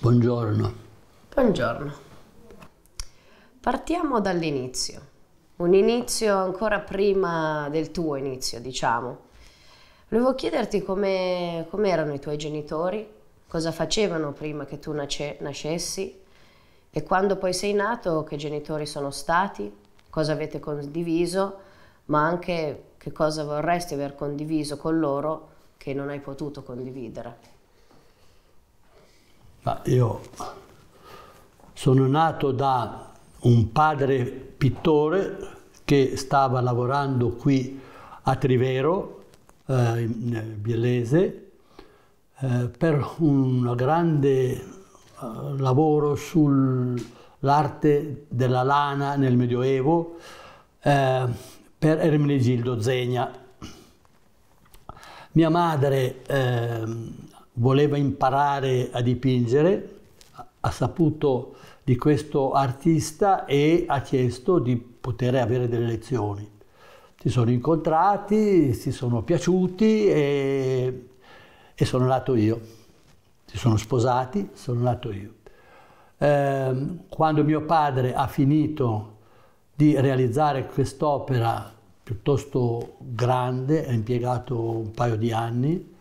Buongiorno. Buongiorno. Partiamo dall'inizio, un inizio ancora prima del tuo inizio, diciamo. Volevo chiederti come, com erano i tuoi genitori, cosa facevano prima che tu nasce, nascessi e quando poi sei nato che genitori sono stati, cosa avete condiviso, ma anche che cosa vorresti aver condiviso con loro che non hai potuto condividere. Ma io sono nato da un padre pittore che stava lavorando qui a Trivero, eh, in Bielese, eh, per un grande eh, lavoro sull'arte della lana nel Medioevo eh, per Ermenegildo Zegna. Mia madre ehm, voleva imparare a dipingere, ha saputo di questo artista e ha chiesto di poter avere delle lezioni. Si sono incontrati, si sono piaciuti e, e sono nato io. Si sono sposati, sono nato io. Ehm, quando mio padre ha finito di realizzare quest'opera piuttosto grande, ha impiegato un paio di anni,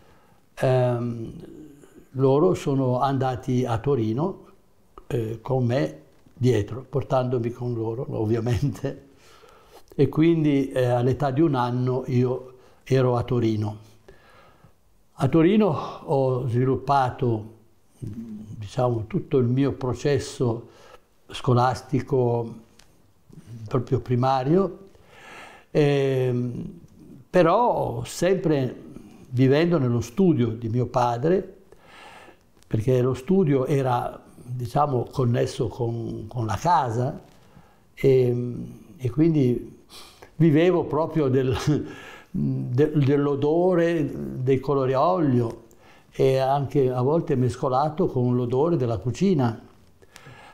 ehm, loro sono andati a Torino eh, con me dietro, portandomi con loro ovviamente. E quindi eh, all'età di un anno io ero a Torino. A Torino ho sviluppato diciamo, tutto il mio processo scolastico proprio primario, eh, però sempre vivendo nello studio di mio padre, perché lo studio era diciamo, connesso con, con, la casa e, e quindi vivevo proprio del, de, dell'odore dei colori a olio e anche a volte mescolato con l'odore della cucina.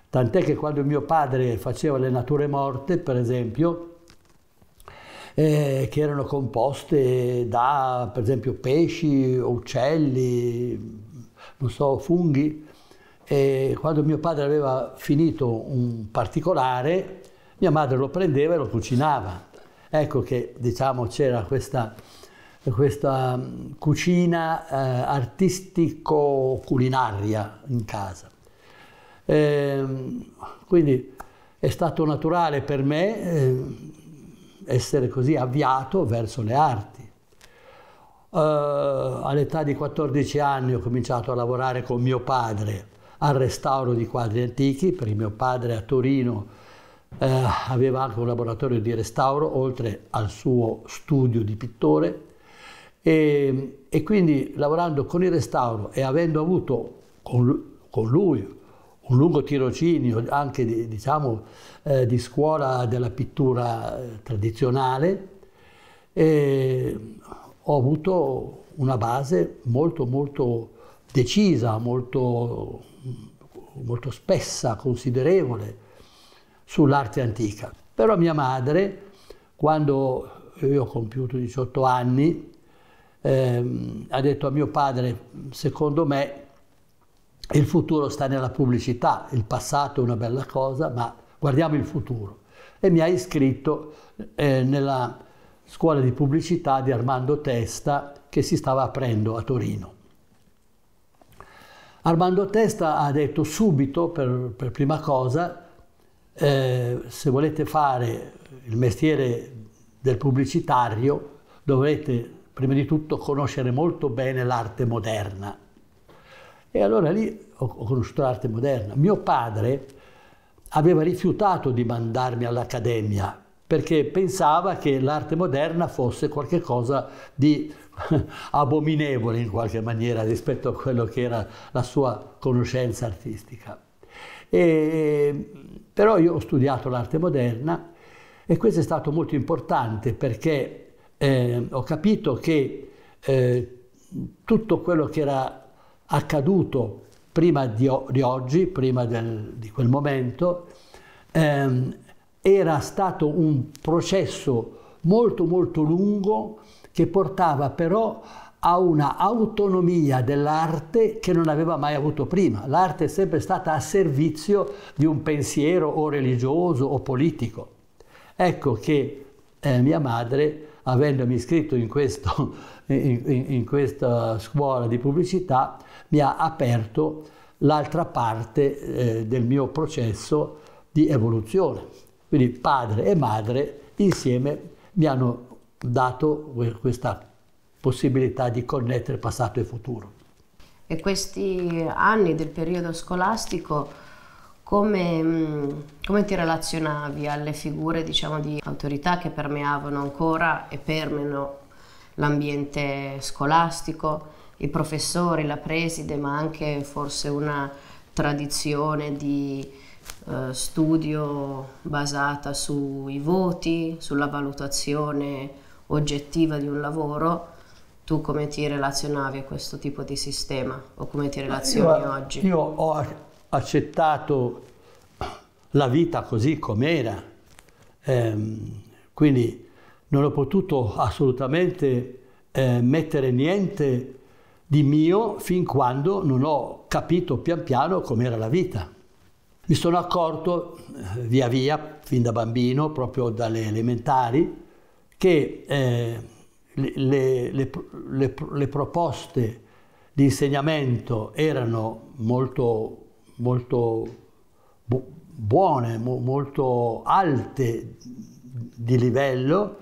Tant'è che quando mio padre faceva le nature morte, per esempio, eh, che erano composte da per esempio pesci, uccelli, non so, funghi. E quando mio padre aveva finito un particolare, mia madre lo prendeva e lo cucinava. Ecco che diciamo c'era questa, questa mm, cucina eh, artistico-culinaria in casa. E, ehm, quindi è stato naturale per me. Eh, essere così avviato verso le arti. Uh, all'età di 14 anni ho cominciato a lavorare con mio padre al restauro di quadri antichi, perché mio padre a Torino uh, aveva anche un laboratorio di restauro, oltre al suo studio di pittore, e, e quindi lavorando con il restauro e avendo avuto con lui, con lui un lungo tirocinio anche diciamo, eh, di scuola della pittura eh, tradizionale e ho avuto una base molto molto decisa, molto, molto spessa, considerevole sull'arte antica. Però mia madre, quando io ho compiuto 18 anni, ehm, ha detto a mio padre, secondo me il futuro sta nella pubblicità, il passato è una bella cosa, ma guardiamo il futuro. E mi ha iscritto eh, nella scuola di pubblicità di Armando Testa che si stava aprendo a Torino. Armando Testa ha detto subito, per, per prima cosa, eh, se volete fare il mestiere del pubblicitario dovrete prima di tutto conoscere molto bene l'arte moderna e allora lì ho conosciuto l'arte moderna. Mio padre aveva rifiutato di mandarmi all'accademia perché pensava che l'arte moderna fosse qualcosa di abominevole in qualche maniera rispetto a quello che era la sua conoscenza artistica. E, però io ho studiato l'arte moderna e questo è stato molto importante perché eh, ho capito che eh, tutto quello che era accaduto prima di, di oggi, prima del, di quel momento, ehm, era stato un processo molto molto lungo che portava però a una autonomia dell'arte che non aveva mai avuto prima. L'arte è sempre stata a servizio di un pensiero o religioso o politico. Ecco che eh, mia madre, avendomi scritto in questo in, in, in questa scuola di pubblicità mi ha aperto l'altra parte eh, del mio processo di evoluzione. Quindi padre e madre insieme mi hanno dato questa possibilità di connettere passato e futuro. E questi anni del periodo scolastico come, mm, come, ti relazionavi alle figure diciamo, di autorità che permeavano ancora e permeano l'ambiente scolastico, i professori, la preside, ma anche forse una tradizione di eh, studio basata sui voti, sulla valutazione oggettiva di un lavoro. Tu come ti relazionavi a questo tipo di sistema o come ti relazioni io, oggi? Io ho accettato la vita così com'era, ehm, quindi non ho potuto assolutamente eh, mettere niente di mio fin quando non ho capito pian piano com'era la vita. Mi sono accorto eh, via via, fin da bambino, proprio dalle elementari, che eh, le, le, le, le, proposte di insegnamento erano molto, molto buone, mo, molto alte di livello,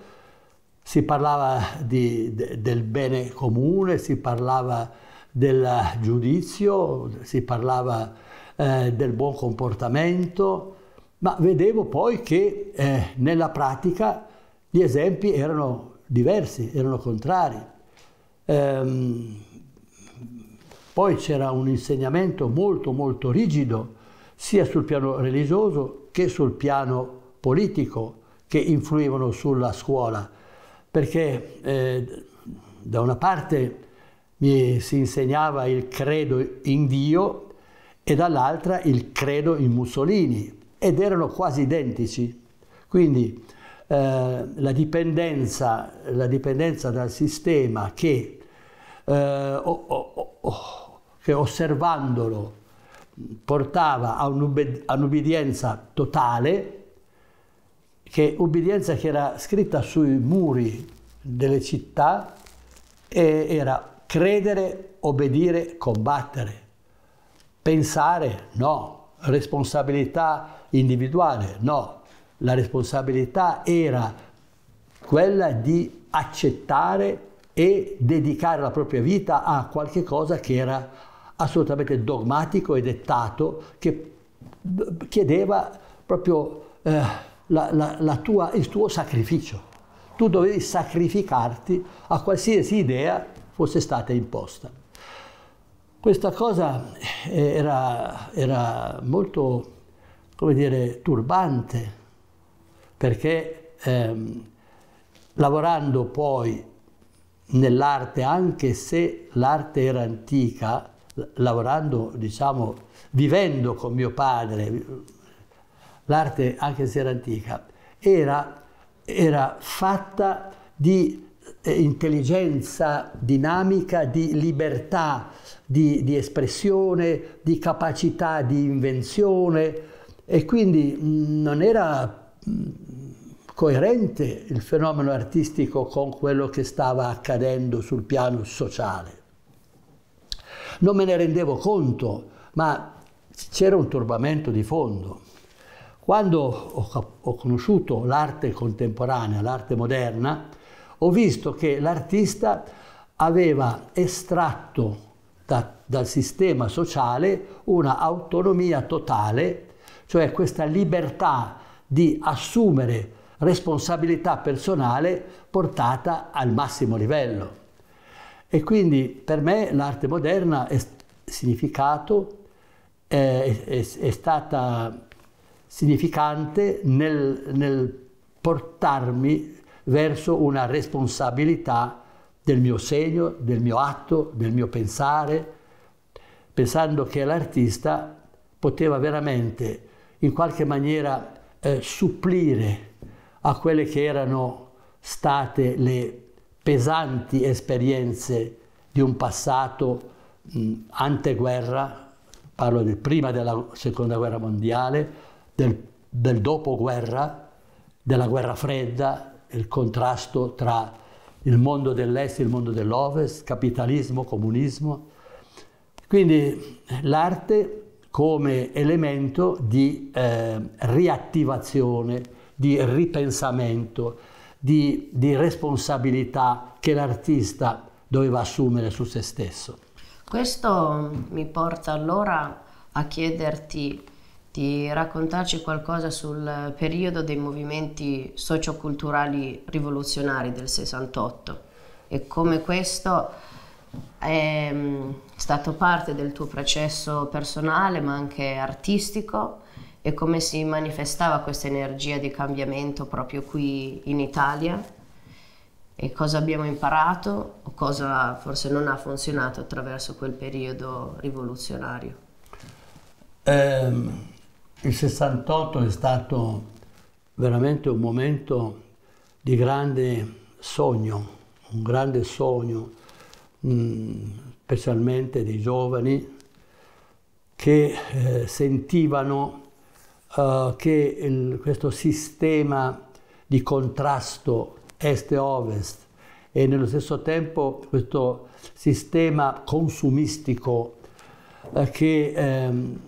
si parlava di, de, del bene comune, si parlava del giudizio, si parlava eh, del buon comportamento, ma vedevo poi che eh, nella pratica gli esempi erano diversi, erano contrari. Ehm, poi c'era un insegnamento molto molto rigido, sia sul piano religioso che sul piano politico, che influivano sulla scuola perché eh, da una parte mi si insegnava il credo in Dio e dall'altra il credo in Mussolini ed erano quasi identici. Quindi eh, la, dipendenza, la, dipendenza, dal sistema che, eh, oh, oh, oh, che osservandolo portava a un'obbedienza totale che ubbidienza che era scritta sui muri delle città era credere, obbedire, combattere, pensare no, responsabilità individuale no, la responsabilità era quella di accettare e dedicare la propria vita a qualche cosa che era assolutamente dogmatico e dettato, che chiedeva proprio... Eh, la, la, la tua, il tuo sacrificio. Tu dovevi sacrificarti a qualsiasi idea fosse stata imposta. Questa cosa eh, era, era molto, come dire, turbante, perché ehm, lavorando poi nell'arte, anche se l'arte era antica, lavorando, diciamo, vivendo con mio padre, l'arte anche se era antica, era, era fatta di eh, intelligenza dinamica, di libertà di, di, espressione, di capacità di invenzione e quindi mm, non era mm, coerente il fenomeno artistico con quello che stava accadendo sul piano sociale. Non me ne rendevo conto, ma c'era un turbamento di fondo. Quando ho, ho conosciuto l'arte contemporanea, l'arte moderna, ho visto che l'artista aveva estratto da, dal sistema sociale una autonomia totale, cioè questa libertà di assumere responsabilità personale portata al massimo livello. E quindi per me l'arte moderna è significato, eh, è, è, è stata significante nel, nel portarmi verso una responsabilità del mio segno, del mio atto, del mio pensare, pensando che l'artista poteva veramente in qualche maniera eh, supplire a quelle che erano state le pesanti esperienze di un passato mh, anteguerra, parlo del prima della seconda guerra mondiale, del, del dopoguerra, della guerra fredda, il contrasto tra il mondo dell'est e il mondo dell'ovest, capitalismo, comunismo. Quindi l'arte come elemento di eh, riattivazione, di ripensamento, di, di responsabilità che l'artista doveva assumere su se stesso. Questo mi porta allora a chiederti di raccontarci qualcosa sul periodo dei movimenti socioculturali rivoluzionari del 68 e come questo è mm, stato parte del tuo processo personale ma anche artistico e come si manifestava questa energia di cambiamento proprio qui in Italia e cosa abbiamo imparato o cosa forse non ha funzionato attraverso quel periodo rivoluzionario. Um. Il 68 è stato veramente un momento di grande sogno, un grande sogno, mm, specialmente dei giovani che eh, sentivano eh, che il, questo sistema di contrasto est e ovest e nello stesso tempo questo sistema consumistico eh, che ehm,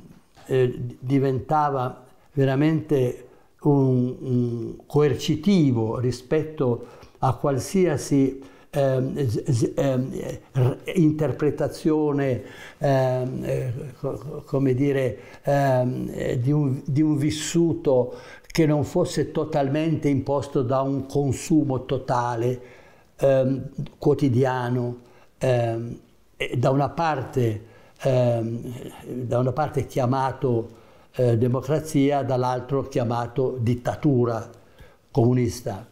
eh, diventava veramente un, un coercitivo rispetto a qualsiasi ehm, ehm, ehm, eh, eh, interpretazione, come dire, eh, di un, di un vissuto che non fosse totalmente imposto da un consumo totale, ehm, quotidiano, ehm, da una parte Ehm, da una parte chiamato eh, democrazia, dall'altro chiamato dittatura comunista.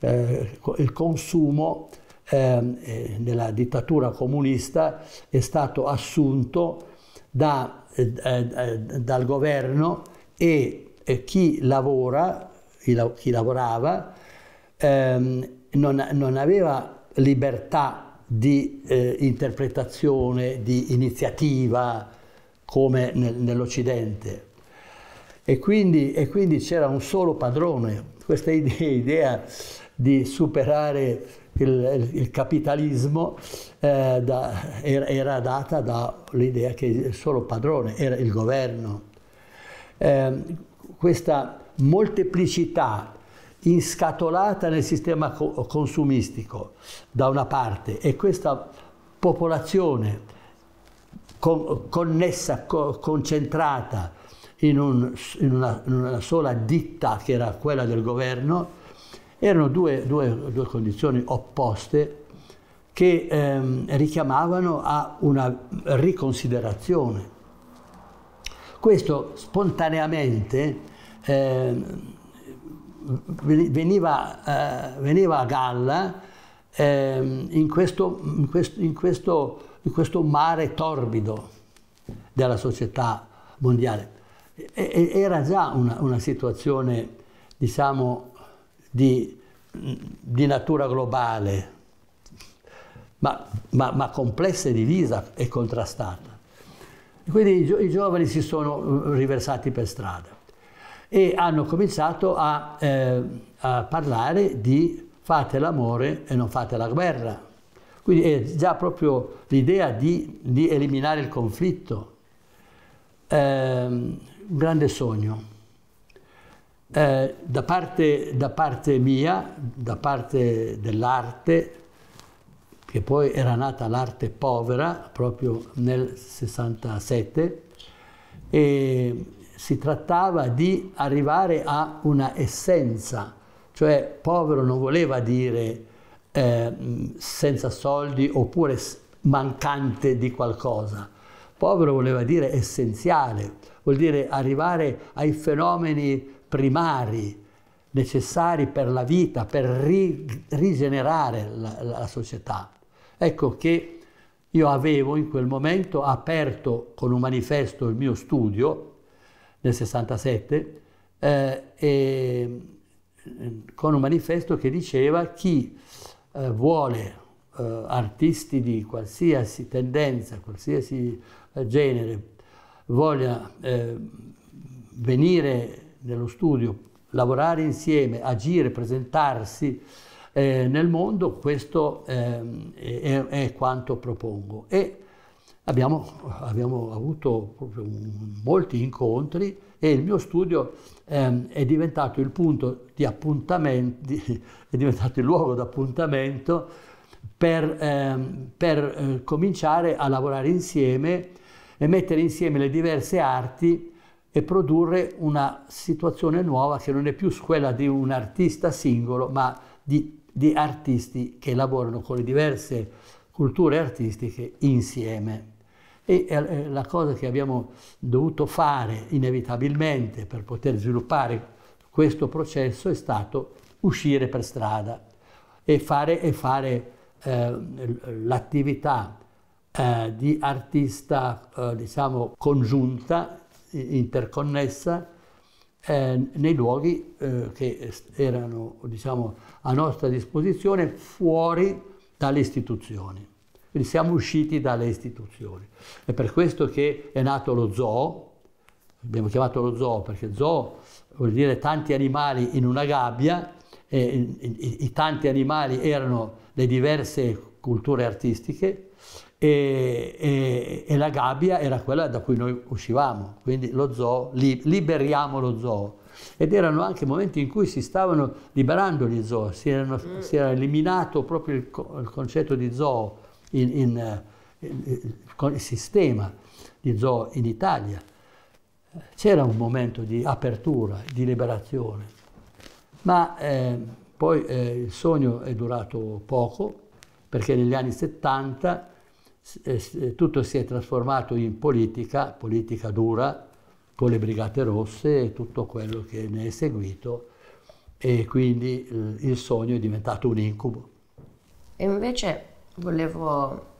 Eh, il consumo ehm, eh, nella dittatura comunista è stato assunto da, eh, eh, eh, dal governo e chi lavora, chi lavorava, ehm, non, non aveva libertà di eh, interpretazione, di iniziativa come nel, nell'Occidente. E quindi, c'era un solo padrone, questa idea, idea di superare il, il capitalismo eh, da, era, era, data dall'idea che il solo padrone era il governo. Eh, questa molteplicità inscatolata nel sistema consumistico da una parte e questa popolazione con, connessa, co, concentrata in, un, in, una, in, una, sola ditta che era quella del governo, erano due, due, due condizioni opposte che ehm, richiamavano a una riconsiderazione. Questo spontaneamente ehm, veniva, eh, veniva a galla eh, in, questo, in, questo, in, questo, in, questo, mare torbido della società mondiale. E, era già una, una situazione, diciamo, di, di natura globale, ma, ma, ma, complessa e divisa e contrastata. Quindi i, gio i giovani si sono riversati per strada e hanno cominciato a, eh, a parlare di fate l'amore e non fate la guerra. Quindi è già proprio l'idea di, di, eliminare il conflitto. Eh, un grande sogno. Eh, da, parte, da parte mia, da parte dell'arte, che poi era nata l'arte povera proprio nel 67, e si trattava di arrivare a una essenza, cioè povero non voleva dire eh, senza soldi oppure mancante di qualcosa. Povero voleva dire essenziale, vuol dire arrivare ai fenomeni primari necessari per la vita, per ri rigenerare la, la società. Ecco che io avevo in quel momento aperto con un manifesto il mio studio, nel 67, eh, e, eh, con un manifesto che diceva chi eh, vuole eh, artisti di qualsiasi tendenza, qualsiasi eh, genere, voglia eh, venire nello studio, lavorare insieme, agire, presentarsi nel mondo, questo ehm, è, è, quanto propongo. E, Abbiamo, abbiamo avuto molti incontri e il mio studio ehm, è diventato il punto di appuntamento, è diventato il luogo d'appuntamento per, ehm, per eh, cominciare a lavorare insieme e mettere insieme le diverse arti e produrre una situazione nuova che non è più quella di un artista singolo, ma di, di artisti che lavorano con le diverse culture artistiche insieme. E eh, la cosa che abbiamo dovuto fare inevitabilmente per poter sviluppare questo processo è stato uscire per strada e fare, e fare eh, l'attività eh, di artista, eh, diciamo, congiunta, interconnessa, eh, nei luoghi eh, che erano, diciamo, a nostra disposizione fuori dalle istituzioni. Quindi siamo usciti dalle istituzioni. È per questo che è nato lo zoo, abbiamo chiamato lo zoo perché zoo vuol dire tanti animali in una gabbia, e, i, i, i tanti animali erano le diverse culture artistiche e, e, e, la gabbia era quella da cui noi uscivamo, quindi lo zoo, li, liberiamo lo zoo. Ed erano anche momenti in cui si stavano liberando gli zoo, si, erano, mm. si era eliminato proprio il, il concetto di zoo in, eh, in, in, con il sistema di zoo in Italia. C'era un momento di apertura, di liberazione, ma eh, poi eh, il sogno è durato poco perché negli anni 70 eh, eh, tutto si è trasformato in politica, politica dura, con le Brigate Rosse e tutto quello che ne è seguito e quindi eh, il sogno è diventato un incubo. E invece volevo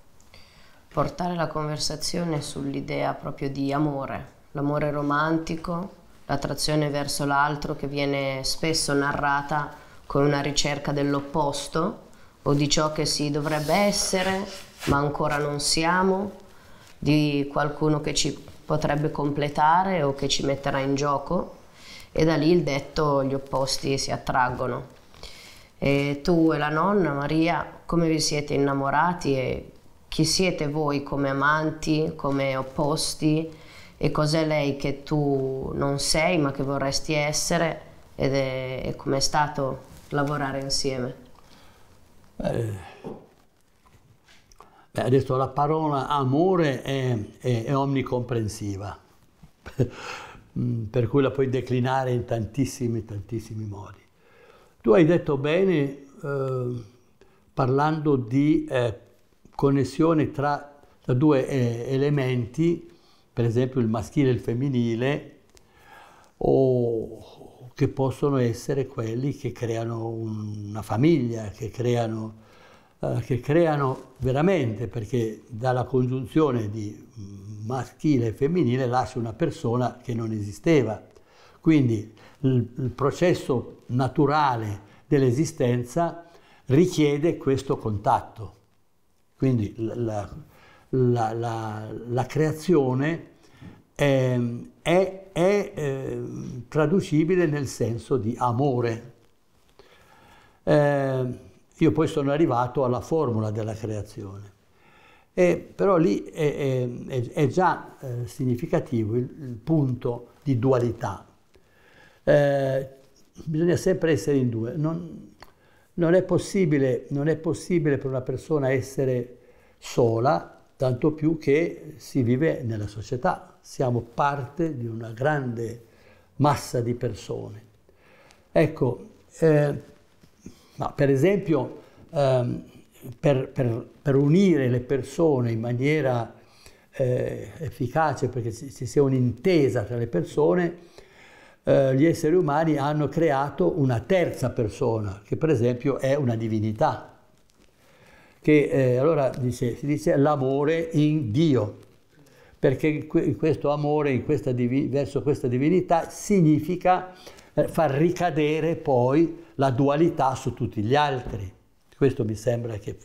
portare la conversazione sull'idea proprio di amore, l'amore romantico, l'attrazione verso l'altro che viene spesso narrata con una ricerca dell'opposto o di ciò che si dovrebbe essere ma ancora non siamo, di qualcuno che ci potrebbe completare o che ci metterà in gioco e da lì il detto gli opposti si attraggono. E tu e la nonna Maria, come vi siete innamorati e chi siete voi come amanti, come opposti e cos'è lei che tu non sei ma che vorresti essere ed è, è com'è stato lavorare insieme? Eh, beh, adesso la parola amore è, è, è omnicomprensiva, mm, per cui la puoi declinare in tantissimi, tantissimi modi. Tu hai detto bene eh, parlando di eh, connessione tra, tra due eh, elementi, per esempio il maschile e il femminile, o che possono essere quelli che creano una famiglia, che creano eh, che creano veramente, perché dalla congiunzione di maschile e femminile lascia una persona che non esisteva. Quindi il processo naturale dell'esistenza richiede questo contatto. Quindi la, la, la, la creazione ehm, è, è, è ehm, traducibile nel senso di amore. Eh, io poi sono arrivato alla formula della creazione. E, però lì è, è già eh, significativo il, il punto di dualità eh, bisogna sempre essere in due. Non, non, è non, è possibile, per una persona essere sola, tanto più che si vive nella società, siamo parte di una grande massa di persone. Ecco, eh, ma per esempio, ehm, per, per, per, unire le persone in maniera eh, efficace, perché ci, ci sia un'intesa tra le persone, eh, gli esseri umani hanno creato una terza persona, che per esempio è una divinità. Che eh, allora dice, si dice l'amore in Dio, perché questo amore questa verso questa divinità significa eh, far ricadere poi la dualità su tutti gli altri. Questo mi sembra che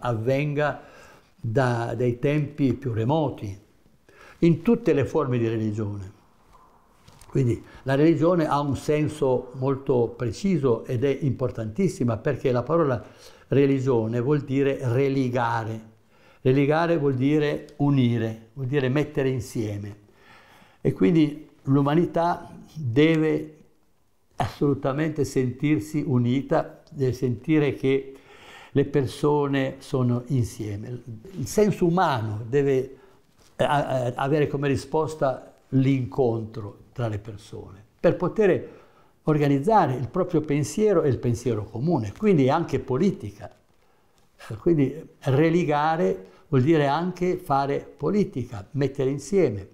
avvenga da, dai tempi più remoti, in tutte le forme di religione. Quindi la religione ha un senso molto preciso ed è importantissima perché la parola religione vuol dire religare. Religare vuol dire unire, vuol dire mettere insieme. E quindi l'umanità deve assolutamente sentirsi unita, deve sentire che le persone sono insieme. Il senso umano deve eh, avere come risposta l'incontro, tra le persone, per poter organizzare il proprio pensiero e il pensiero comune, quindi anche politica. Eh, quindi religare vuol dire anche fare politica, mettere insieme.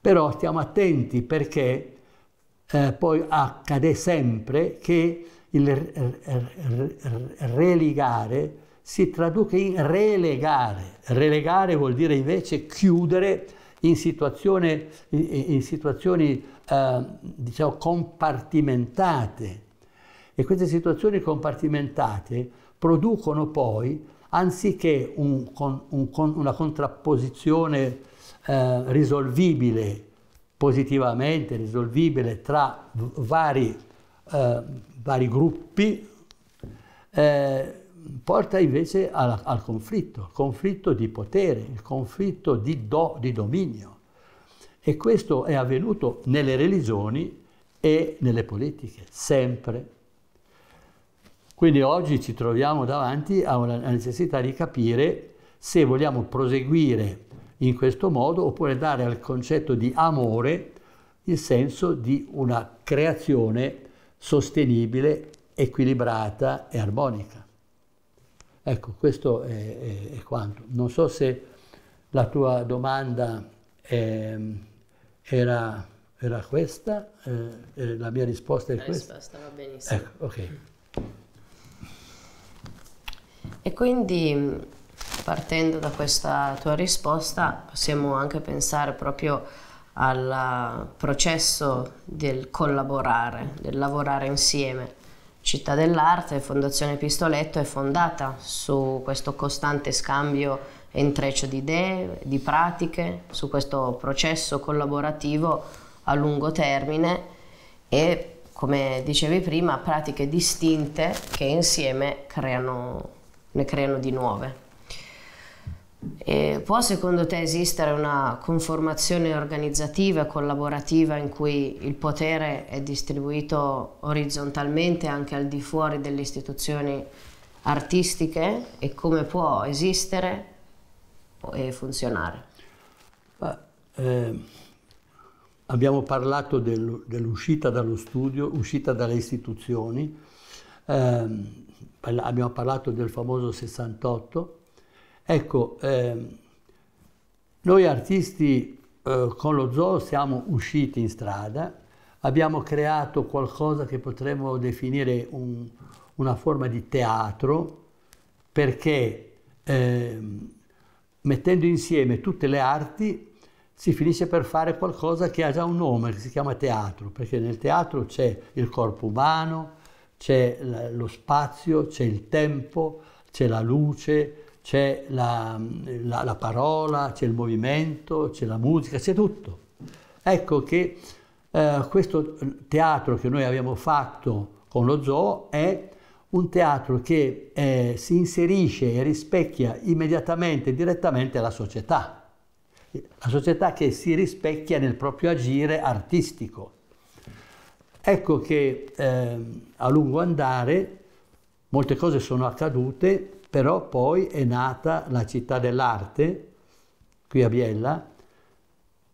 Però stiamo attenti perché eh, poi accade sempre che il religare si traduca in relegare. Relegare vuol dire invece chiudere in situazioni, in situazioni eh, diciamo, compartimentate. E queste situazioni compartimentate producono poi, anziché un, un, una contrapposizione eh, risolvibile positivamente, risolvibile tra vari, eh, vari gruppi, eh, porta invece al, al conflitto, il conflitto di potere, il conflitto di, do, di dominio. E questo è avvenuto nelle religioni e nelle politiche, sempre. Quindi oggi ci troviamo davanti a una necessità di capire se vogliamo proseguire in questo modo oppure dare al concetto di amore il senso di una creazione sostenibile, equilibrata e armonica. Ecco, questo è, è, è quanto. Non so se la tua domanda è, ehm, era, era, questa, eh, eh, la mia risposta è la questa. La risposta va benissimo. Ecco, ok. E quindi partendo da questa tua risposta possiamo anche pensare proprio al processo del collaborare, del lavorare insieme. Città dell'Arte, Fondazione Pistoletto è fondata su questo costante scambio e intreccio di idee, di pratiche, su questo processo collaborativo a lungo termine e come dicevi prima pratiche distinte che insieme creano, ne creano di nuove. E può secondo te esistere una conformazione organizzativa e collaborativa in cui il potere è distribuito orizzontalmente anche al di fuori delle istituzioni artistiche e come può esistere e funzionare? Beh, eh, abbiamo parlato del, dell'uscita dallo studio, uscita dalle istituzioni, eh, abbiamo parlato del famoso 68 Ecco, ehm, noi artisti eh, con lo zoo siamo usciti in strada, abbiamo creato qualcosa che potremmo definire un, una forma di teatro perché ehm, mettendo insieme tutte le arti si finisce per fare qualcosa che ha già un nome, che si chiama teatro, perché nel teatro c'è il corpo umano, c'è lo spazio, c'è il tempo, c'è la luce, c'è la, la, la parola, c'è il movimento, c'è la musica, c'è tutto. Ecco che eh, questo teatro che noi abbiamo fatto con lo zoo è un teatro che eh, si inserisce e rispecchia immediatamente direttamente la società, la società che si rispecchia nel proprio agire artistico. Ecco che eh, a lungo andare molte cose sono accadute però poi è nata la città dell'arte, qui a Biella.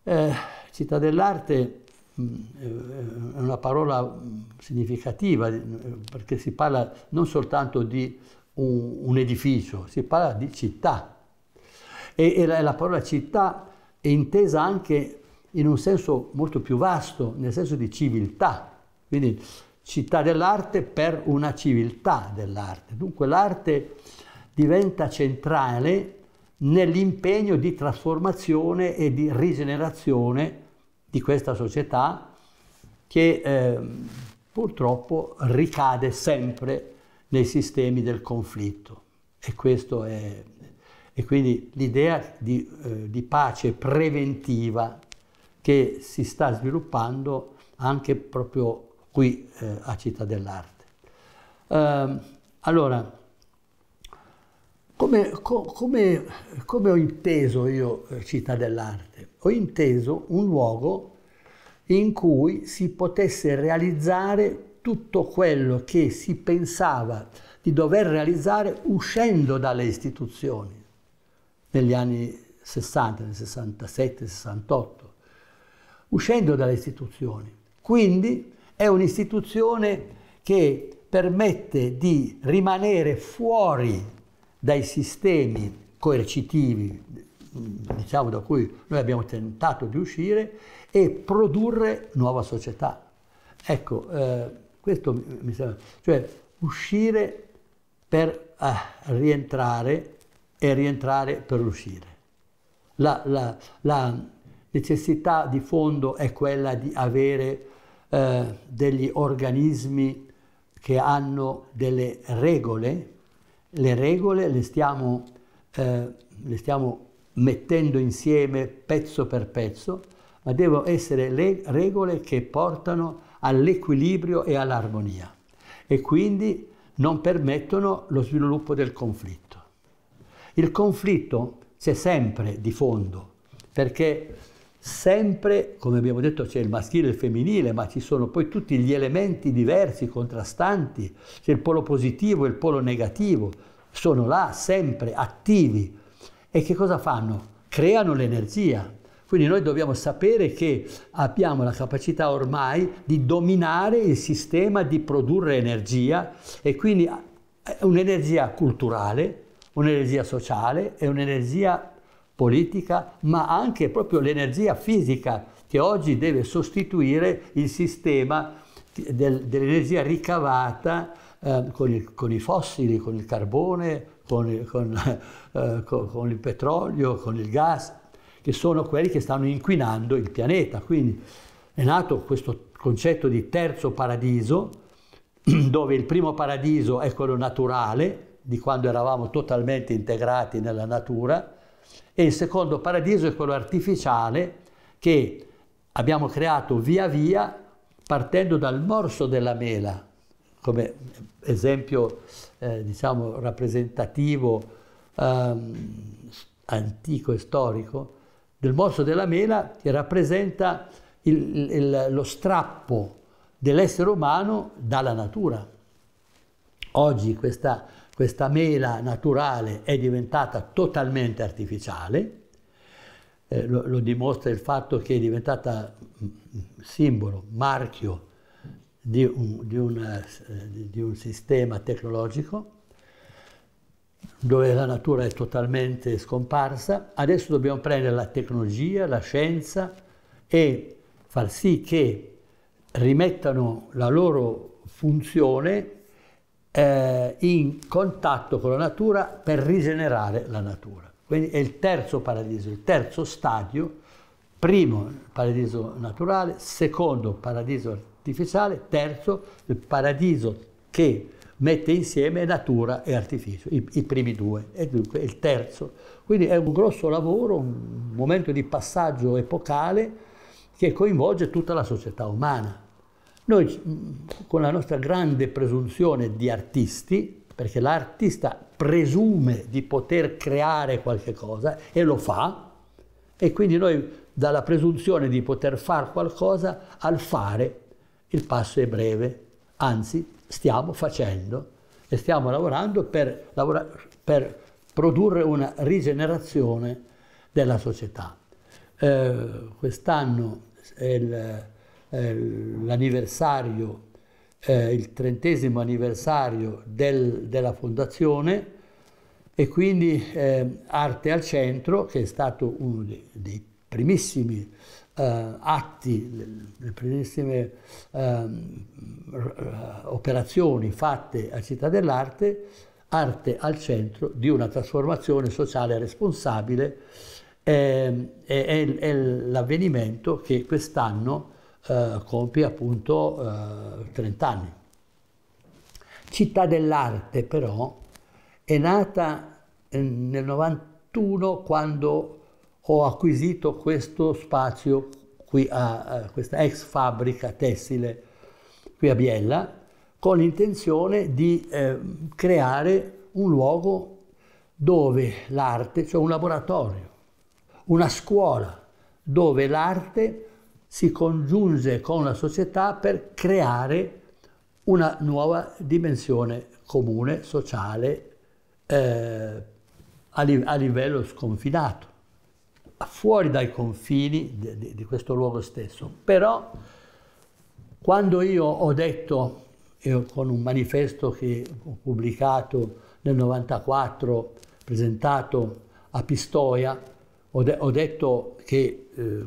Eh, città dell'arte mm, è una parola mm, significativa perché si parla non soltanto di un, un edificio, si parla di città. E, e la, la parola città è intesa anche in un senso molto più vasto, nel senso di civiltà. Quindi città dell'arte per una civiltà dell'arte. Dunque l'arte diventa centrale nell'impegno di trasformazione e di rigenerazione di questa società che eh, purtroppo ricade sempre nei sistemi del conflitto. E, questo è, e quindi l'idea di, eh, di, pace preventiva che si sta sviluppando anche proprio qui eh, a Città dell'Arte. Ehm, allora, come, co, come, come ho inteso io eh, Città dell'Arte? Ho inteso un luogo in cui si potesse realizzare tutto quello che si pensava di dover realizzare uscendo dalle istituzioni negli anni 60, nel 67, 68, uscendo dalle istituzioni. Quindi è un'istituzione che permette di rimanere fuori dai sistemi coercitivi, diciamo da cui noi abbiamo tentato di uscire, e produrre nuova società. Ecco, eh, questo mi sembra, cioè uscire per ah, rientrare e rientrare per uscire. La, la, la, necessità di fondo è quella di avere eh, degli organismi che hanno delle regole le regole le stiamo, eh, le stiamo mettendo insieme pezzo per pezzo, ma devono essere le regole che portano all'equilibrio e all'armonia e quindi non permettono lo sviluppo del conflitto. Il conflitto c'è sempre di fondo perché sempre, come abbiamo detto, c'è il maschile e il femminile, ma ci sono poi tutti gli elementi diversi, contrastanti, c'è il polo positivo e il polo negativo, sono là sempre attivi. E che cosa fanno? Creano l'energia. Quindi noi dobbiamo sapere che abbiamo la capacità ormai di dominare il sistema di produrre energia e quindi un'energia culturale, un'energia sociale e un'energia politica, ma anche proprio l'energia fisica che oggi deve sostituire il sistema del, dell'energia ricavata eh, con, il, con, i fossili, con il carbone, con il, con, eh, con il petrolio, con il gas, che sono quelli che stanno inquinando il pianeta. Quindi è nato questo concetto di terzo paradiso, dove il primo paradiso è quello naturale, di quando eravamo totalmente integrati nella natura, e il secondo paradiso è quello artificiale che abbiamo creato via via partendo dal morso della mela, come esempio eh, diciamo, rappresentativo ehm, antico e storico, del morso della mela che rappresenta il, il, lo strappo dell'essere umano dalla natura. Oggi questa questa mela naturale è diventata totalmente artificiale, eh, lo, lo, dimostra il fatto che è diventata mm, mm, simbolo, marchio di un, di un, eh, eh, di un sistema tecnologico dove la natura è totalmente scomparsa. Adesso dobbiamo prendere la tecnologia, la scienza e far sì che rimettano la loro funzione eh, in contatto con la natura per rigenerare la natura. Quindi è il terzo paradiso, il terzo stadio, primo paradiso naturale, secondo paradiso artificiale, terzo il paradiso che mette insieme natura e artificio, i, i primi due, e dunque il terzo. Quindi è un grosso lavoro, un momento di passaggio epocale che coinvolge tutta la società umana. Noi mm, con la nostra grande presunzione di artisti, perché l'artista presume di poter creare qualche cosa e lo fa, e quindi noi dalla presunzione di poter fare qualcosa al fare il passo è breve, anzi stiamo facendo e stiamo lavorando per, lavora per produrre una rigenerazione della società. Eh, Quest'anno è il eh, l'anniversario, eh, il trentesimo anniversario del, della fondazione e quindi eh, Arte al Centro, che è stato uno dei, dei primissimi eh, atti, le, le primissime ehm, operazioni fatte a Città dell'Arte, arte al centro di una trasformazione sociale responsabile eh, è, è l'avvenimento che quest'anno eh, compie appunto eh, 30 anni. Città dell'arte però è nata eh, nel 91 quando ho acquisito questo spazio qui a, a questa ex fabbrica tessile qui a Biella con l'intenzione di eh, creare un luogo dove l'arte, cioè un laboratorio, una scuola dove l'arte si congiunge con la società per creare una nuova dimensione comune, sociale, eh, a, li a, livello sconfinato, fuori dai confini di, di questo luogo stesso. Però quando io ho detto, io con un manifesto che ho pubblicato nel 94, presentato a Pistoia, ho, de ho detto che eh,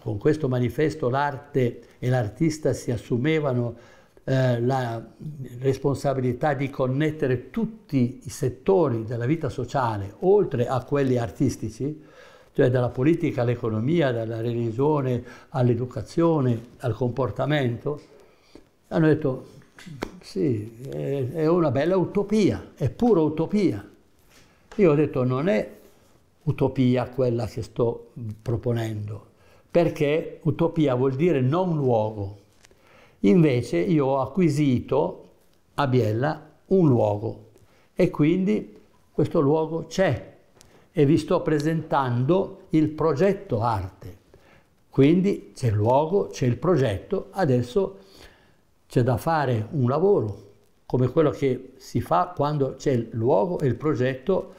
con questo manifesto l'arte e l'artista si assumevano eh, la responsabilità di connettere tutti i settori della vita sociale, oltre a quelli artistici, cioè dalla politica all'economia, dalla religione all'educazione, al comportamento, hanno detto sì, è una bella utopia, è pura utopia. Io ho detto non è utopia quella che sto proponendo, perché utopia vuol dire non luogo. Invece io ho acquisito a Biella un luogo e quindi questo luogo c'è e vi sto presentando il progetto arte. Quindi c'è il luogo, c'è il progetto, adesso c'è da fare un lavoro come quello che si fa quando c'è il luogo e il progetto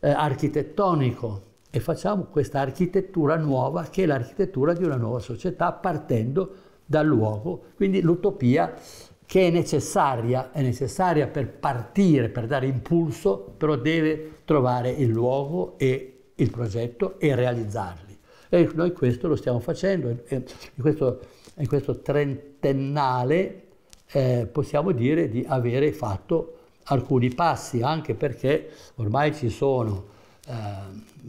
eh, architettonico e facciamo questa architettura nuova che è l'architettura di una nuova società partendo dal luogo, quindi l'utopia che è necessaria, è necessaria per partire, per dare impulso, però deve trovare il luogo e il progetto e realizzarli. E noi questo lo stiamo facendo, in questo, in questo trentennale eh, possiamo dire di avere fatto alcuni passi, anche perché ormai ci sono... Eh,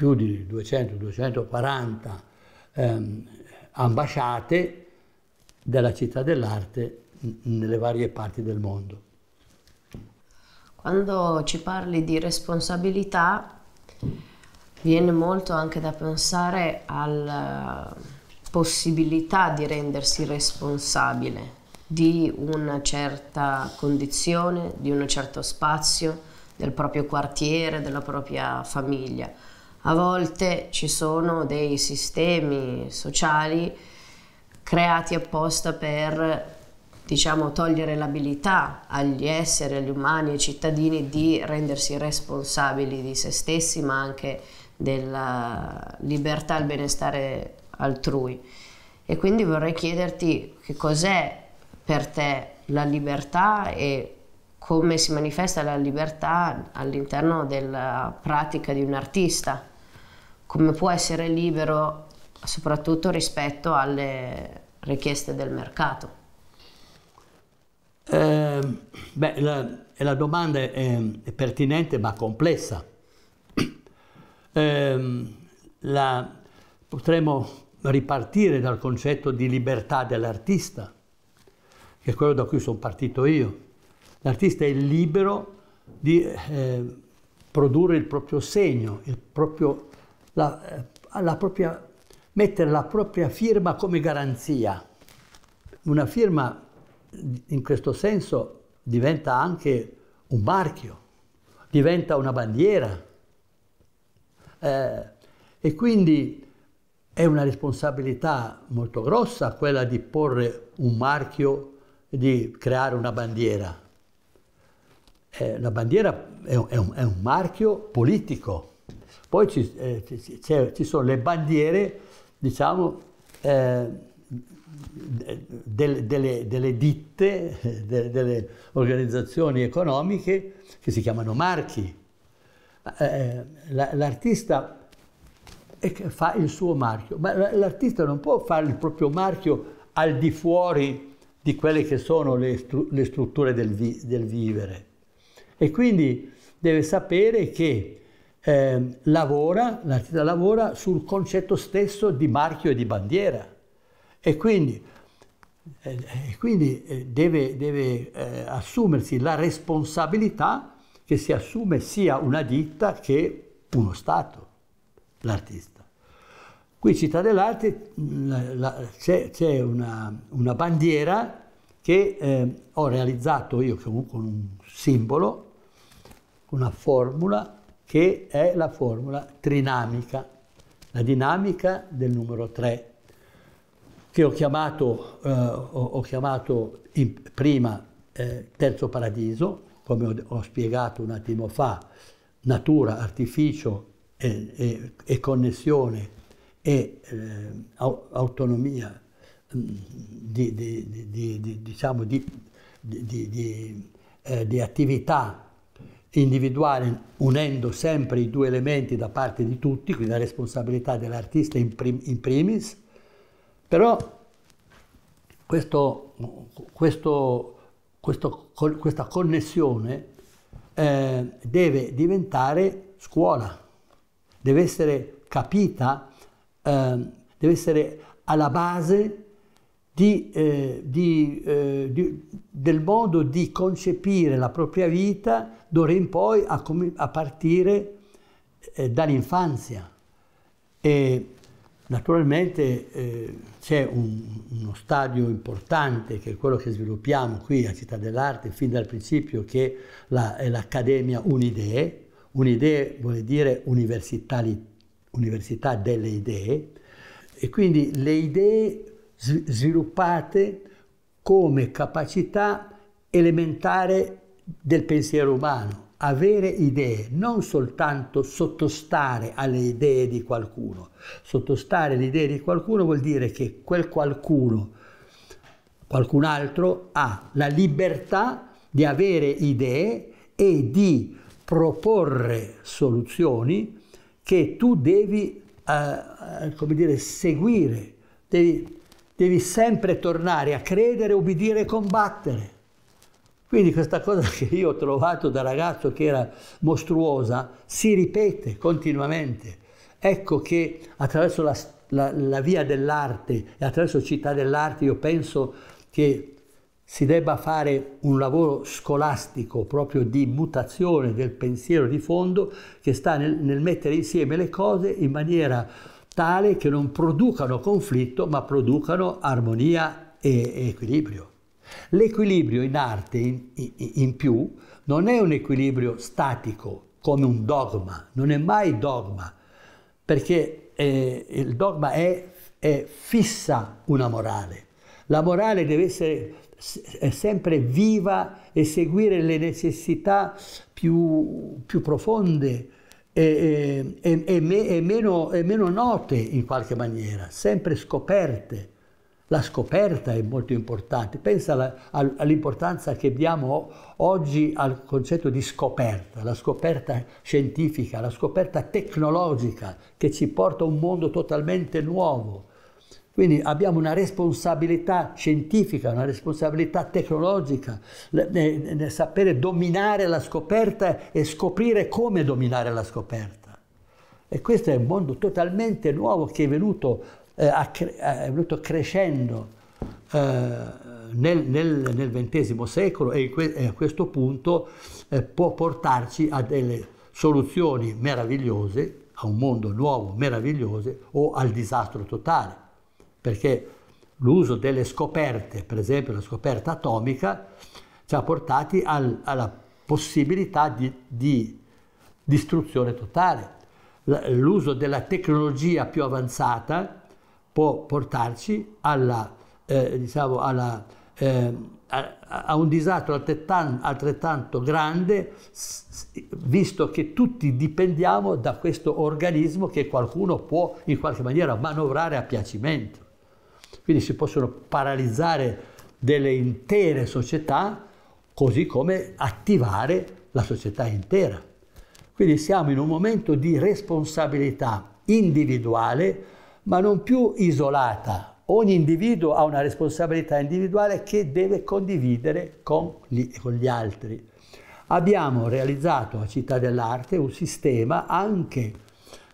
più di 200-240 ehm, ambasciate della città dell'arte nelle varie parti del mondo. Quando ci parli di responsabilità, viene molto anche da pensare alla eh, possibilità di rendersi responsabile di una certa condizione, di un certo spazio, del proprio quartiere, della propria famiglia. A volte ci sono dei sistemi sociali creati apposta per diciamo, togliere l'abilità agli esseri, agli umani, ai cittadini di rendersi responsabili di se stessi, ma anche della libertà il benestare altrui. E quindi vorrei chiederti che cos'è per te la libertà e come si manifesta la libertà all'interno della pratica di un artista come può essere libero soprattutto rispetto alle richieste del mercato? Eh, beh, la, la, domanda è, è, pertinente ma complessa. Eh, la, potremmo ripartire dal concetto di libertà dell'artista, che è quello da cui sono partito io. L'artista è libero di eh, produrre il proprio segno, il proprio la, eh, la propria, mettere la propria firma come garanzia. Una firma in questo senso diventa anche un marchio, diventa una bandiera eh, e quindi è una responsabilità molto grossa quella di porre un marchio, di creare una bandiera. Eh, la bandiera è un, è un, è un marchio politico poi ci, eh, ci sono le bandiere, diciamo, eh, del, delle, delle, ditte, de, delle organizzazioni economiche che si chiamano marchi. Eh, l'artista fa il suo marchio, ma l'artista non può fare il proprio marchio al di fuori di quelle che sono le, stru le strutture del, vi del vivere. E quindi deve sapere che eh, lavora, l'artista lavora sul concetto stesso di marchio e di bandiera e quindi, eh, e quindi eh, deve, deve eh, assumersi la responsabilità che si assume sia una ditta che uno Stato, l'artista. Qui Città dell'Arte mm, c'è, una, una, bandiera che ehm, ho realizzato io comunque con un simbolo, una formula che è la formula trinamica, la dinamica del numero 3, che ho chiamato, eh, ho chiamato in, prima eh, terzo paradiso, come ho, ho, spiegato un attimo fa, natura, artificio e, e, e connessione e eh, autonomia mm, di, di, di, diciamo, di eh, attività individuale unendo sempre i due elementi da parte di tutti, quindi la responsabilità dell'artista in, prim in, primis, però questo, questo, questo, questa connessione eh, deve diventare scuola, deve essere capita, eh, deve essere alla base di, eh, di, eh, di, del modo di concepire la propria vita d'ora in poi a, a partire eh, dall'infanzia. E naturalmente eh, c'è un, uno stadio importante che è quello che sviluppiamo qui a Città dell'Arte fin dal principio che la, è l'Accademia Unidee. Unidee vuole dire università delle idee e quindi le idee sviluppate come capacità elementare del pensiero umano, avere idee, non soltanto sottostare alle idee di qualcuno. Sottostare alle idee di qualcuno vuol dire che quel qualcuno, qualcun altro, ha la libertà di avere idee e di proporre soluzioni che tu devi, eh, eh come dire, seguire, devi devi sempre tornare a credere, obbedire e combattere. Quindi questa cosa che io ho trovato da ragazzo che era mostruosa si ripete continuamente. Ecco che attraverso la, la, la via dell'arte e attraverso città dell'arte io penso che si debba fare un lavoro scolastico proprio di mutazione del pensiero di fondo che sta nel, nel mettere insieme le cose in maniera tale che non producano conflitto ma producano armonia e equilibrio. L'equilibrio in arte in, in, più non è un equilibrio statico come un dogma, non è mai dogma, perché eh, il dogma è, è fissa una morale. La morale deve essere sempre viva e seguire le necessità più, più profonde e, e, e, me, e, meno, e meno note in qualche maniera, sempre scoperte. La scoperta è molto importante, pensa all'importanza che diamo oggi al concetto di scoperta, la scoperta scientifica, la scoperta tecnologica che ci porta a un mondo totalmente nuovo, quindi abbiamo una responsabilità scientifica, una responsabilità tecnologica nel sapere dominare la scoperta e scoprire come dominare la scoperta. E questo è un mondo totalmente nuovo che è venuto, eh, eh è venuto crescendo eh, nel, nel, nel, XX secolo e, que e a questo punto eh, può portarci a delle soluzioni meravigliose, a un mondo nuovo, meraviglioso o al disastro totale perché l'uso delle scoperte, per esempio la scoperta atomica, ci ha portati al, alla possibilità di, di distruzione totale. L'uso della tecnologia più avanzata può portarci alla, eh, diciamo alla, eh, a, a, un disastro altrettanto, altrettanto grande, visto che tutti dipendiamo da questo organismo che qualcuno può in qualche maniera manovrare a piacimento. Quindi si possono paralizzare delle intere società così come attivare la società intera. Quindi siamo in un momento di responsabilità individuale, ma non più isolata. Ogni individuo ha una responsabilità individuale che deve condividere con gli, con gli altri. Abbiamo realizzato a Città dell'Arte un sistema anche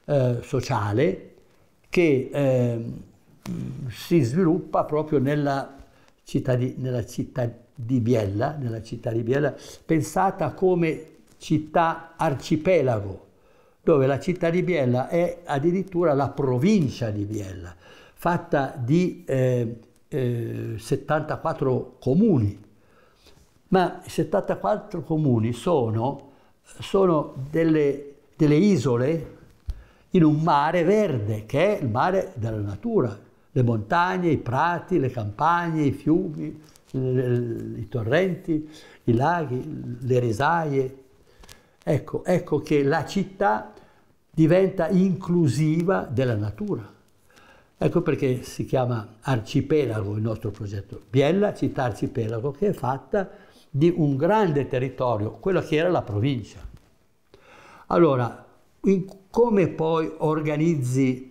eh, sociale che eh, si sviluppa proprio nella città, di, nella città di Biella, nella città di Biella, pensata come città arcipelago, dove la città di Biella è addirittura la provincia di Biella, fatta di eh, eh, 74 comuni. Ma i 74 comuni sono, sono delle, delle isole in un mare verde, che è il mare della natura, le montagne, i prati, le campagne, i fiumi, i torrenti, i laghi, le risaie. Ecco, ecco che la città diventa inclusiva della natura. Ecco perché si chiama arcipelago il nostro progetto. Biella, città arcipelago, che è fatta di un grande territorio, quello che era la provincia. Allora, come poi organizzi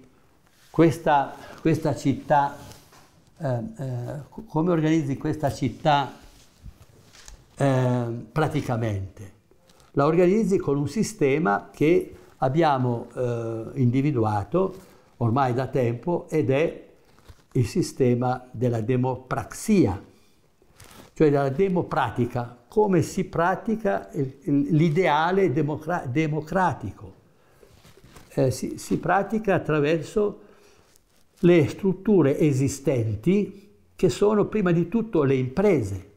questa, questa città, eh, eh, come organizzi questa città eh, praticamente? La organizzi con un sistema che abbiamo eh, individuato ormai da tempo ed è il sistema della demopraxia, cioè della democratica, come si pratica l'ideale democra democratico. Eh, si, si, pratica attraverso le strutture esistenti che sono prima di tutto le imprese.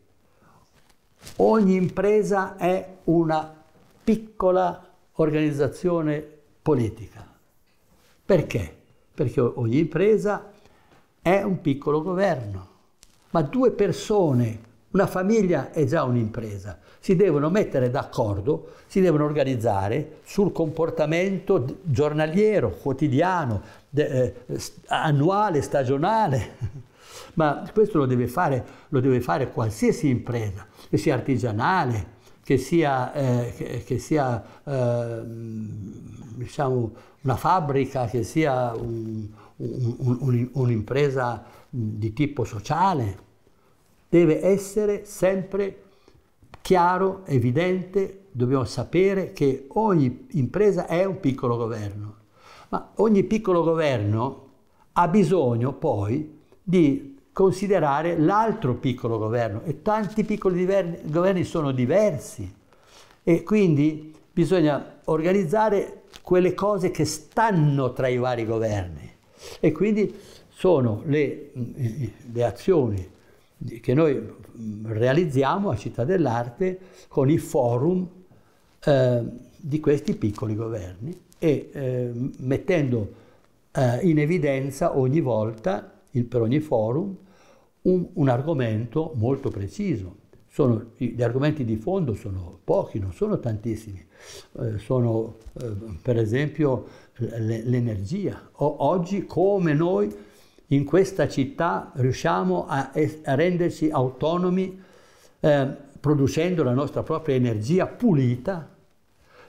Ogni impresa è una piccola organizzazione politica. Perché? Perché ogni impresa è un piccolo governo, ma due persone una famiglia è già un'impresa, si devono mettere d'accordo, si devono organizzare sul comportamento giornaliero, quotidiano, eh, annuale, stagionale. Ma questo lo deve, fare, lo deve fare qualsiasi impresa, che sia artigianale, che sia, eh, che, che sia eh, diciamo una fabbrica, che sia un, un, un, un'impresa di tipo sociale deve essere sempre chiaro, evidente, dobbiamo sapere che ogni impresa è un piccolo governo, ma ogni piccolo governo ha bisogno poi di considerare l'altro piccolo governo e tanti piccoli governi sono diversi e quindi bisogna organizzare quelle cose che stanno tra i vari governi e quindi sono le, le azioni che noi mm, realizziamo a Città dell'Arte con i forum eh, di questi piccoli governi e eh, mettendo eh, in evidenza ogni volta, il, per ogni forum, un, un argomento molto preciso. Sono, gli argomenti di fondo sono pochi, non sono tantissimi. Eh, sono eh, per esempio l'energia. oggi come noi in questa città riusciamo a, a renderci autonomi eh, producendo la nostra propria energia pulita.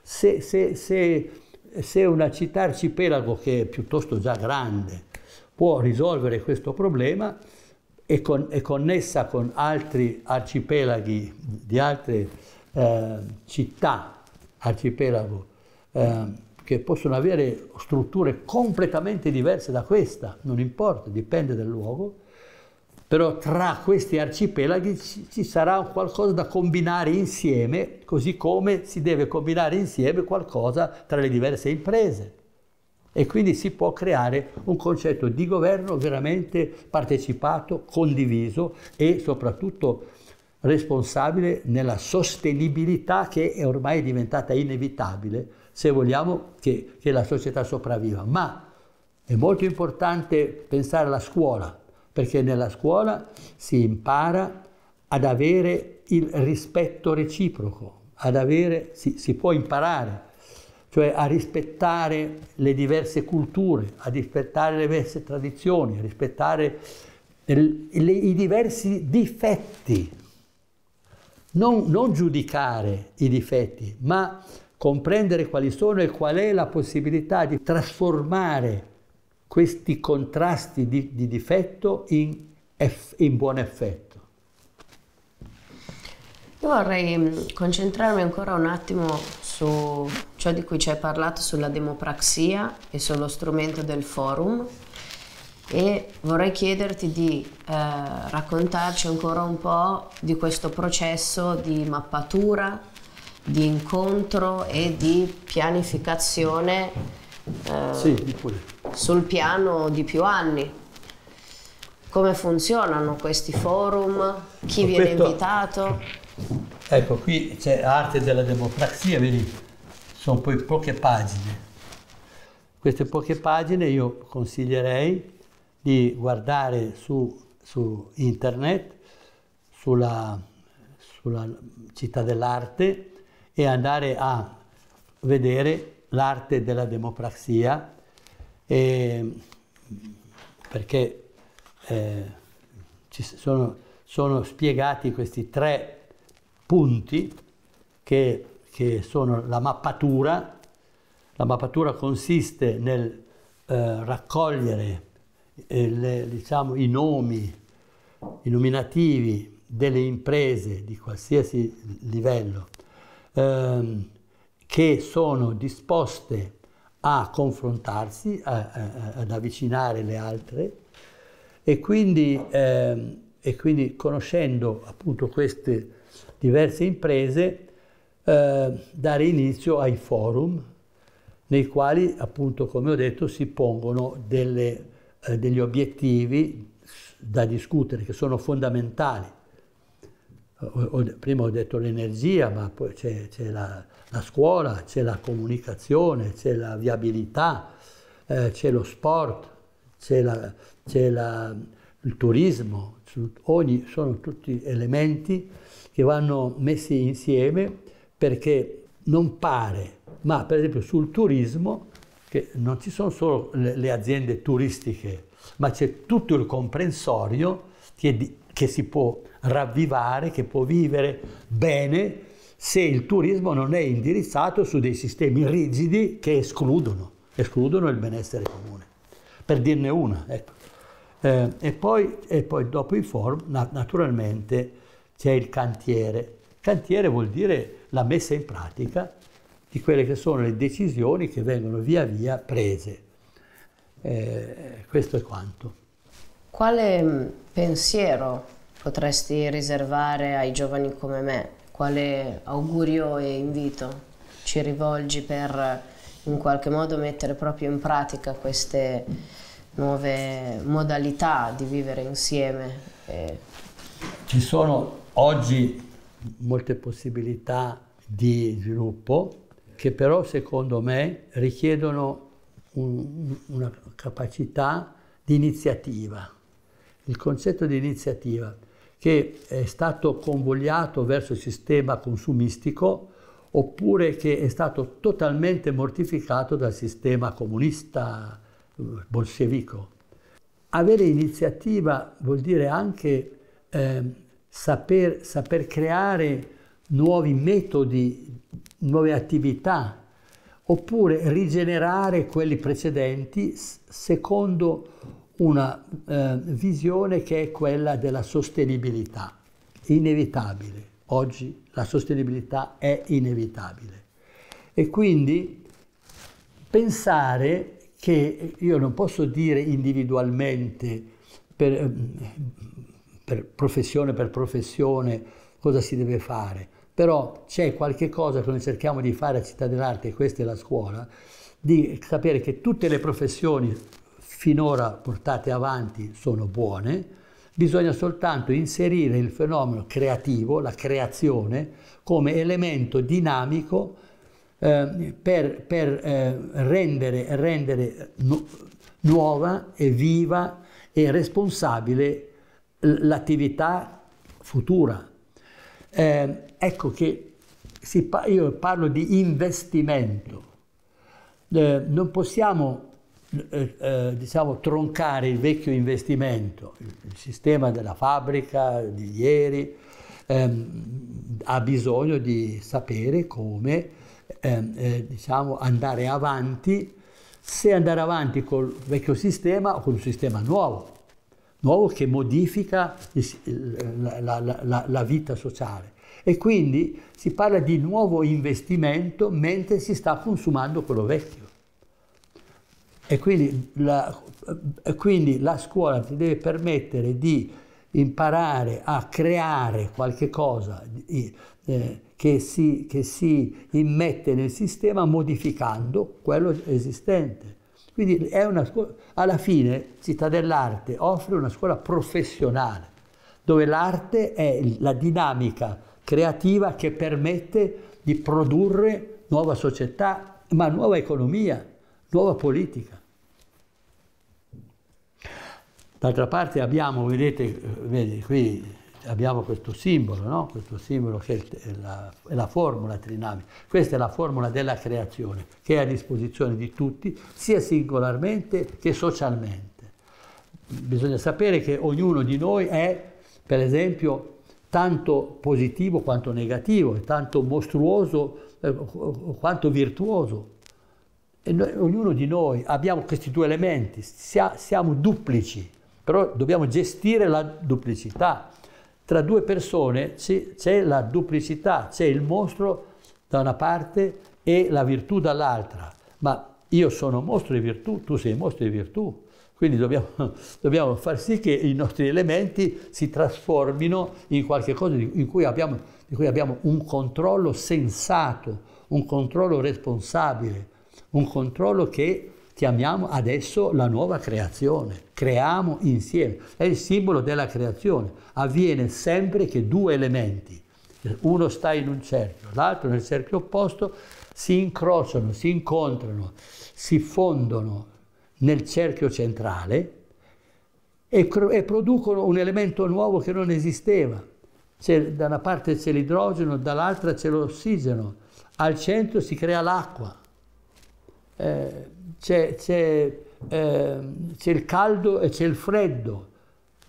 Se, se, se, se una città arcipelago che è piuttosto già grande può risolvere questo problema, e con, è connessa con altri arcipelaghi di altre eh, città, arcipelago, eh, che possono avere strutture completamente diverse da questa, non importa, dipende dal luogo, però tra questi arcipelaghi ci, sarà qualcosa da combinare insieme, così come si deve combinare insieme qualcosa tra le diverse imprese. E quindi si può creare un concetto di governo veramente partecipato, condiviso e soprattutto responsabile nella sostenibilità che è ormai diventata inevitabile se vogliamo che, che la società sopravviva. Ma è molto importante pensare alla scuola, perché nella scuola si impara ad avere il rispetto reciproco, ad avere, si, si può imparare cioè a rispettare le diverse culture, a rispettare le diverse tradizioni, a rispettare le, i diversi difetti. Non, non, giudicare i difetti, ma comprendere quali sono e qual è la possibilità di trasformare questi contrasti di, di difetto in, eff, in buon effetto. Io vorrei mm, concentrarmi ancora un attimo su ciò di cui ci hai parlato, sulla demopraxia e sullo strumento del forum e vorrei chiederti di eh, raccontarci ancora un po' di questo processo di mappatura di incontro e di pianificazione eh, sì, sul piano di più anni. Come funzionano questi forum? Chi ecco, viene invitato? Ecco, qui c'è Arte della Democrazia, vedi, sono poi poche pagine. Queste poche pagine io consiglierei di guardare su, su internet, sulla, sulla città dell'arte, e andare a vedere l'arte della democrazia, e, perché eh, ci sono, sono, spiegati questi tre punti che, che sono la mappatura, la mappatura consiste nel eh, raccogliere eh, le, diciamo, i nomi, i nominativi delle imprese di qualsiasi livello ehm, che sono disposte a confrontarsi, a, a, ad avvicinare le altre e quindi, ehm, e quindi conoscendo appunto queste diverse imprese eh, dare inizio ai forum nei quali appunto come ho detto si pongono delle, eh, degli obiettivi da discutere che sono fondamentali prima ho detto l'energia, ma poi c'è, la, la, scuola, c'è la comunicazione, c'è la viabilità, eh, c'è lo sport, c'è, il turismo, ogni, sono tutti elementi che vanno messi insieme perché non pare, ma per esempio sul turismo, che non ci sono solo le, le aziende turistiche, ma c'è tutto il comprensorio che, che si può ravvivare, che può vivere bene se il turismo non è indirizzato su dei sistemi rigidi che escludono, escludono il benessere comune. Per dirne una, ecco. eh, e, poi, e, poi, dopo i forum, naturalmente, c'è il cantiere. cantiere vuol dire la messa in pratica di quelle che sono le decisioni che vengono via via prese. Eh, questo è quanto. Quale pensiero potresti riservare ai giovani come me? Quale augurio e invito ci rivolgi per in qualche modo mettere proprio in pratica queste nuove modalità di vivere insieme? Ci sono oggi molte possibilità di sviluppo che però secondo me richiedono un, una capacità di iniziativa. Il concetto di iniziativa che è stato convogliato verso il sistema consumistico oppure che è stato totalmente mortificato dal sistema comunista eh, bolscevico. Avere iniziativa vuol dire anche eh, saper, saper creare nuovi metodi, nuove attività, oppure rigenerare quelli precedenti secondo una eh, visione che è quella della sostenibilità, inevitabile. Oggi la sostenibilità è inevitabile. E quindi pensare che io non posso dire individualmente per, ehm, per professione per professione cosa si deve fare, però c'è qualche cosa che noi cerchiamo di fare a Città dell'Arte, e questa è la scuola, di sapere che tutte le professioni finora portate avanti sono buone, bisogna soltanto inserire il fenomeno creativo, la creazione, come elemento dinamico eh, per, per eh, rendere, rendere nu nuova e viva e responsabile l'attività futura. Eh, ecco che pa io parlo di investimento. Ehm, non possiamo eh, eh, diciamo, troncare il vecchio investimento, il, sistema della fabbrica di ieri ehm, ha bisogno di sapere come ehm, eh, diciamo, andare avanti, se andare avanti col vecchio sistema o con un sistema nuovo, nuovo che modifica il, la, la, la vita sociale. E quindi si parla di nuovo investimento mentre si sta consumando quello vecchio. E quindi la, quindi la, scuola ti deve permettere di imparare a creare qualche cosa eh, che, si, che si immette nel sistema modificando quello esistente. Quindi è una scuola, alla fine Città dell'Arte offre una scuola professionale, dove l'arte è la dinamica creativa che permette di produrre nuova società, ma nuova economia, nuova politica. D'altra parte abbiamo, vedete, vedi, qui abbiamo questo simbolo, no? questo simbolo che è la, è la, formula trinamica. Questa è la formula della creazione che è a disposizione di tutti, sia singolarmente che socialmente. Bisogna sapere che ognuno di noi è, per esempio, tanto positivo quanto negativo, è tanto mostruoso eh, quanto virtuoso. Noi, ognuno di noi abbiamo questi due elementi, siamo duplici però dobbiamo gestire la duplicità. Tra due persone c'è la duplicità, c'è il mostro da una parte e la virtù dall'altra. Ma io sono mostro di virtù, tu sei mostro di virtù. Quindi dobbiamo, dobbiamo, far sì che i nostri elementi si trasformino in qualcosa di, di cui abbiamo un controllo sensato, un controllo responsabile, un controllo che chiamiamo adesso la nuova creazione, creiamo insieme, è il simbolo della creazione, avviene sempre che due elementi, uno sta in un cerchio, l'altro nel cerchio opposto, si incrociano, si incontrano, si fondono nel cerchio centrale e, e producono un elemento nuovo che non esisteva. C'è, da una parte c'è l'idrogeno, dall'altra c'è l'ossigeno, al centro si crea l'acqua. Eh, c'è, eh, il caldo e c'è il freddo,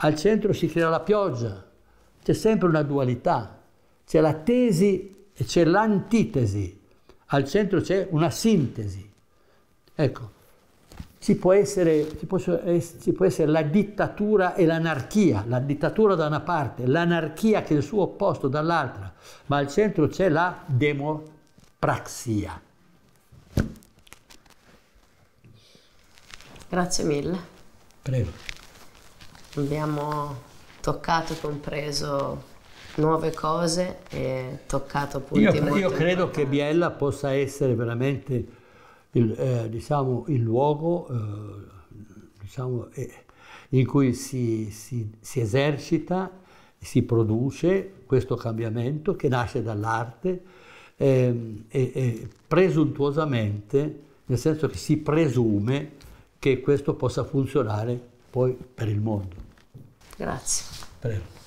al centro si crea la pioggia, c'è sempre una dualità, c'è la tesi e c'è l'antitesi, al centro c'è una sintesi. Ecco, ci può, essere, ci, può, ci può essere, la dittatura e l'anarchia, la dittatura da una parte, l'anarchia che è il suo opposto dall'altra, ma al centro c'è la demopraxia. Grazie mille. Prego. Abbiamo toccato e compreso nuove cose e toccato punti io, molto Io credo importanti. che Biella possa essere veramente il, eh, diciamo, il luogo eh, diciamo, eh, in cui si, si, si esercita, si produce questo cambiamento che nasce dall'arte ehm, e presuntuosamente, nel senso che si presume che questo possa funzionare poi per il mondo. Grazie. Prego.